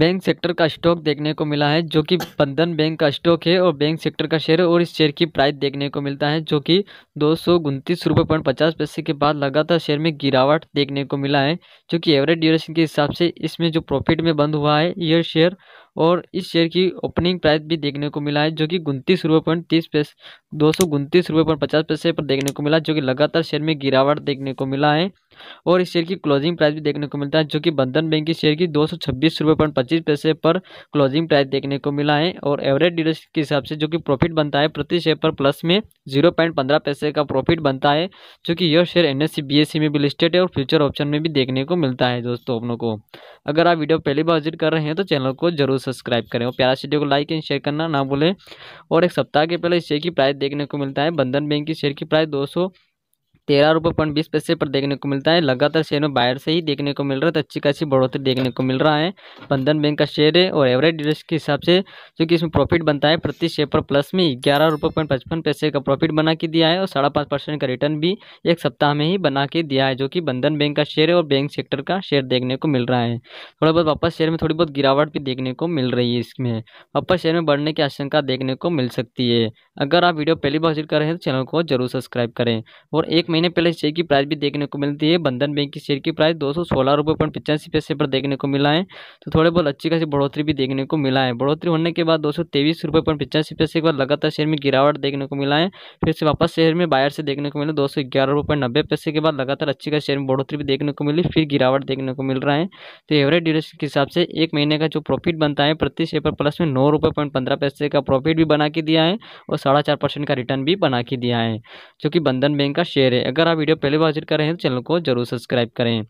bank sector का stock देखने को मिला है जो कि बंधन बैंक का स्टॉक है और बैंक सेक्टर का शेयर और इस शेयर की प्राइस देखने को मिलता है जो कि दो सौ उनतीस रुपये पॉइंट पचास पैसे के बाद लगातार शेयर में गिरावट देखने को मिला है जो कि एवरेज ड्यूरेशन के हिसाब से इसमें जो प्रॉफिट में बंद हुआ है यह शेयर और इस शेयर की ओपनिंग प्राइस भी देखने को मिला है जो कि उनतीस रुपये पॉइंट तीस पैसे दो सौ उनतीस रुपये पॉइंट पचास पैसे पर देखने को मिला जो कि लगातार शेयर में गिरावट देखने को मिला है और इस शेयर की क्लोजिंग प्राइस भी देखने को मिलता है जो कि बंधन बैंक की शेयर की दो सौ छब्बीस रुपये पॉइंट पच्चीस पैसे पर क्लोजिंग प्राइस देखने को मिला है और एवरेज डीलर के हिसाब से जो कि प्रॉफिट बनता है प्रति शेयर पर प्लस में जीरो पॉइंट पंद्रह पैसे का प्रॉफिट बनता है जो कि यह शेयर एन एस में भी लिस्टेड है और फ्यूचर ऑप्शन में भी देखने को मिलता है दोस्तों अपनों को अगर आप वीडियो पहली बार विजिट कर रहे हैं तो चैनल को जरूर सब्सक्राइब करें और प्यारा वीडियो को लाइक एंड शेयर करना ना भूलें और एक सप्ताह के पहले इस शेयर की प्राइस देखने को मिलता है बंधन बैंक की शेयर की प्राइस दो तेरह रुपये पॉइंट बीस पैसे पर देखने को मिलता है लगातार शेयर में बाहर से ही देखने को मिल रहा है तो अच्छी खासी बढ़ोतरी देखने को मिल रहा है बंधन बैंक का शेयर है और एवरेज रिस्क के हिसाब से जो कि इसमें प्रॉफिट बनता है प्रति शेयर पर प्लस में ग्यारह रुपये पॉइंट पचपन पैसे का प्रॉफिट बना के दिया है और साढ़ा पाँच परसेंट का रिटर्न भी एक सप्ताह में ही बना के दिया है जो कि बंधन बैंक का शेयर है और बैंक सेक्टर का शेयर देखने को मिल रहा है थोड़ा बहुत वापस शेयर में थोड़ी बहुत गिरावट भी देखने को मिल रही है इसमें वापस शेयर में बढ़ने की आशंका देखने को मिल सकती है अगर आप वीडियो पहली बार विजिट कर रहे हैं तो चैनल को जरूर सब्सक्राइब करें और एक महीने पहले शेयर की प्राइस भी देखने को मिलती है बंधन बैंक की शेयर की प्राइस दो सौ सोलह रुपये पॉइंट पचासी पैसे पर देखने को मिला है तो थोड़े बहुत अच्छी खासी बढ़ोतरी भी देखने को मिला है बढ़ोतरी होने के बाद दो सौ तेईस रुपये पॉइंट पचासी पैसे के बाद लगातार शेयर में गिरावट देखने को मिला है फिर से वापस शेयर में बायर से देखने को मिला दो सौ ग्यारह रुपये नब्बे पैसे के बाद लगातार अच्छी खास शेयर में बढ़ोतरी भी देखने को मिली फिर गिरावट देखने को मिल रहा है तो एवरेज ड्यूरेशन के हिसाब से एक महीने का जो प्रॉफिट बनता है प्रति शेयर पर प्लस में नौ रुपये पॉइंट पंद्रह पैसे का प्रॉफिट भी बना के दिया है और साढ़ा चार परसेंट का रिटर्न भी बना के दिया है जो कि बंधन बैंक का शेयर है है अगर आप वीडियो पहले बार विजिट कर रहे हैं तो चैनल को जरूर सब्सक्राइब करें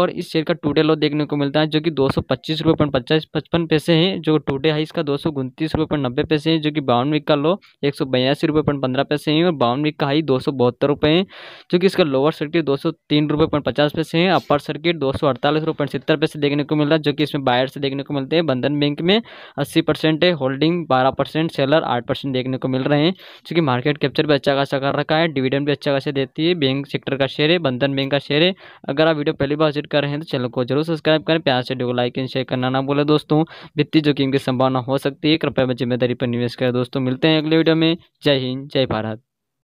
और इस शेयर का टूटे लो देखने को मिलता है जो कि दो सौ पच्चीस रुपये पॉइंट पचास पचपन पैसे हैं जो टूटे हाई इसका दो सौ उनतीस रुपये पॉइंट नब्बे पैसे हैं जो कि बावन वीक का लो एक सौ बयासी रुपये पॉइंट पंद्रह पैसे हैं और बावन वीक का हाई दो सौ बहत्तर रुपये है जो कि इसका लोअर सर्किट दो सौ तीन रुपये पॉइंट पचास पैसे हैं अपर सर्किट दो सौ अड़तालीस रुपये पॉइंट सत्तर पैसे देखने को मिल रहा है जो कि इसमें बायर से देखने को मिलते हैं बंधन बैंक में अस्सी परसेंट है होल्डिंग बारह परसेंट सेलर आठ परसेंट देखने को मिल रहे हैं क्योंकि मार्केट कैप्चर भी अच्छा खासा कर रखा है डिविडेंड भी अच्छा खासा देती है ये बैंक सेक्टर का शेयर है बंधन बैंक का शेयर है अगर आप वीडियो पहली बार विजिट कर रहे हैं तो चैनल को जरूर सब्सक्राइब करें प्यार से वीडियो को लाइक एंड शेयर करना ना बोले दोस्तों वित्तीय जोखिम की संभावना हो सकती है कृपया जिम्मेदारी पर निवेश करें दोस्तों मिलते हैं अगले वीडियो में जय हिंद जय भारत